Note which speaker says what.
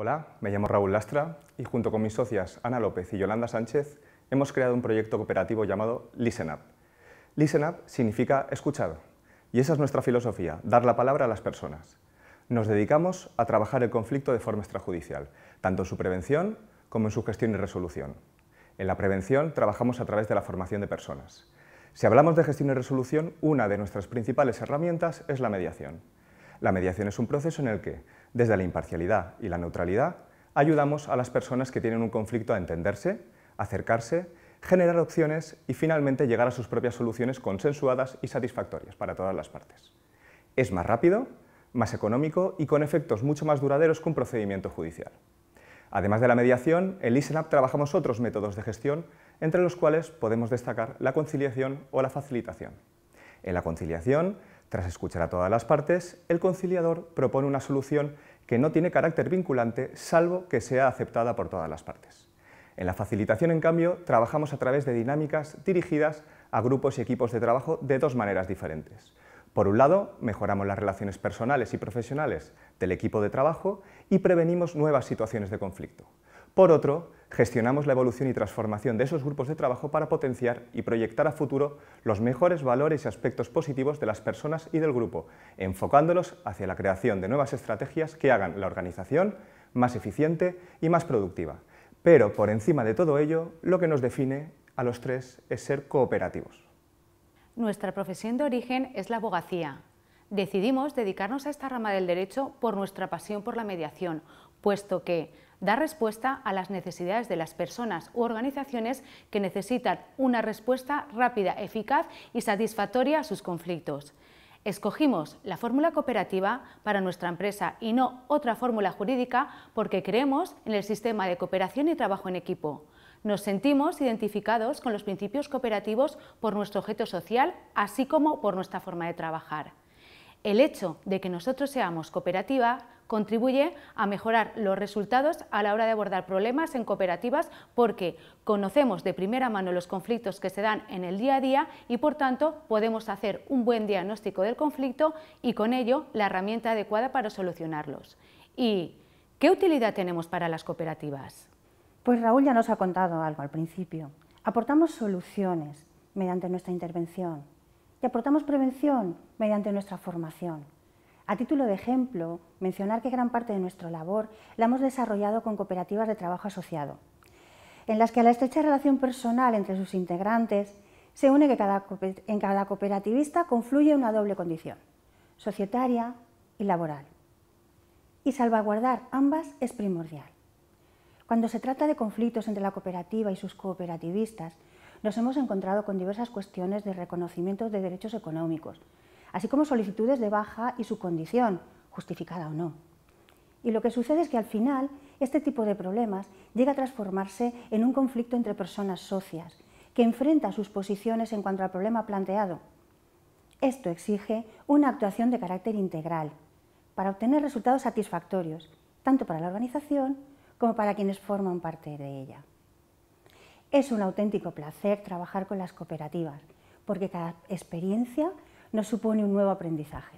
Speaker 1: Hola, me llamo Raúl Lastra y junto con mis socias Ana López y Yolanda Sánchez hemos creado un proyecto cooperativo llamado Listen Up. Listen Up significa escuchar y esa es nuestra filosofía, dar la palabra a las personas. Nos dedicamos a trabajar el conflicto de forma extrajudicial, tanto en su prevención como en su gestión y resolución. En la prevención trabajamos a través de la formación de personas. Si hablamos de gestión y resolución, una de nuestras principales herramientas es la mediación. La mediación es un proceso en el que desde la imparcialidad y la neutralidad, ayudamos a las personas que tienen un conflicto a entenderse, acercarse, generar opciones y finalmente llegar a sus propias soluciones consensuadas y satisfactorias para todas las partes. Es más rápido, más económico y con efectos mucho más duraderos que un procedimiento judicial. Además de la mediación, en ListenUp trabajamos otros métodos de gestión, entre los cuales podemos destacar la conciliación o la facilitación. En la conciliación, tras escuchar a todas las partes, el conciliador propone una solución que no tiene carácter vinculante salvo que sea aceptada por todas las partes. En la facilitación, en cambio, trabajamos a través de dinámicas dirigidas a grupos y equipos de trabajo de dos maneras diferentes. Por un lado, mejoramos las relaciones personales y profesionales del equipo de trabajo y prevenimos nuevas situaciones de conflicto. Por otro, gestionamos la evolución y transformación de esos grupos de trabajo para potenciar y proyectar a futuro los mejores valores y aspectos positivos de las personas y del grupo, enfocándolos hacia la creación de nuevas estrategias que hagan la organización más eficiente y más productiva. Pero por encima de todo ello, lo que nos define a los tres es ser cooperativos.
Speaker 2: Nuestra profesión de origen es la abogacía, decidimos dedicarnos a esta rama del derecho por nuestra pasión por la mediación, puesto que da respuesta a las necesidades de las personas u organizaciones que necesitan una respuesta rápida, eficaz y satisfactoria a sus conflictos. Escogimos la fórmula cooperativa para nuestra empresa y no otra fórmula jurídica porque creemos en el sistema de cooperación y trabajo en equipo. Nos sentimos identificados con los principios cooperativos por nuestro objeto social, así como por nuestra forma de trabajar. El hecho de que nosotros seamos cooperativa contribuye a mejorar los resultados a la hora de abordar problemas en cooperativas porque conocemos de primera mano los conflictos que se dan en el día a día y por tanto podemos hacer un buen diagnóstico del conflicto y con ello la herramienta adecuada para solucionarlos. ¿Y qué utilidad tenemos para las cooperativas?
Speaker 3: Pues Raúl ya nos ha contado algo al principio. Aportamos soluciones mediante nuestra intervención, y aportamos prevención mediante nuestra formación. A título de ejemplo, mencionar que gran parte de nuestra labor la hemos desarrollado con cooperativas de trabajo asociado, en las que a la estrecha relación personal entre sus integrantes se une que en cada cooperativista confluye una doble condición, societaria y laboral. Y salvaguardar ambas es primordial. Cuando se trata de conflictos entre la cooperativa y sus cooperativistas, nos hemos encontrado con diversas cuestiones de reconocimiento de derechos económicos, así como solicitudes de baja y su condición, justificada o no. Y lo que sucede es que al final este tipo de problemas llega a transformarse en un conflicto entre personas socias, que enfrentan sus posiciones en cuanto al problema planteado. Esto exige una actuación de carácter integral, para obtener resultados satisfactorios, tanto para la organización como para quienes forman parte de ella. Es un auténtico placer trabajar con las cooperativas, porque cada experiencia nos supone un nuevo aprendizaje.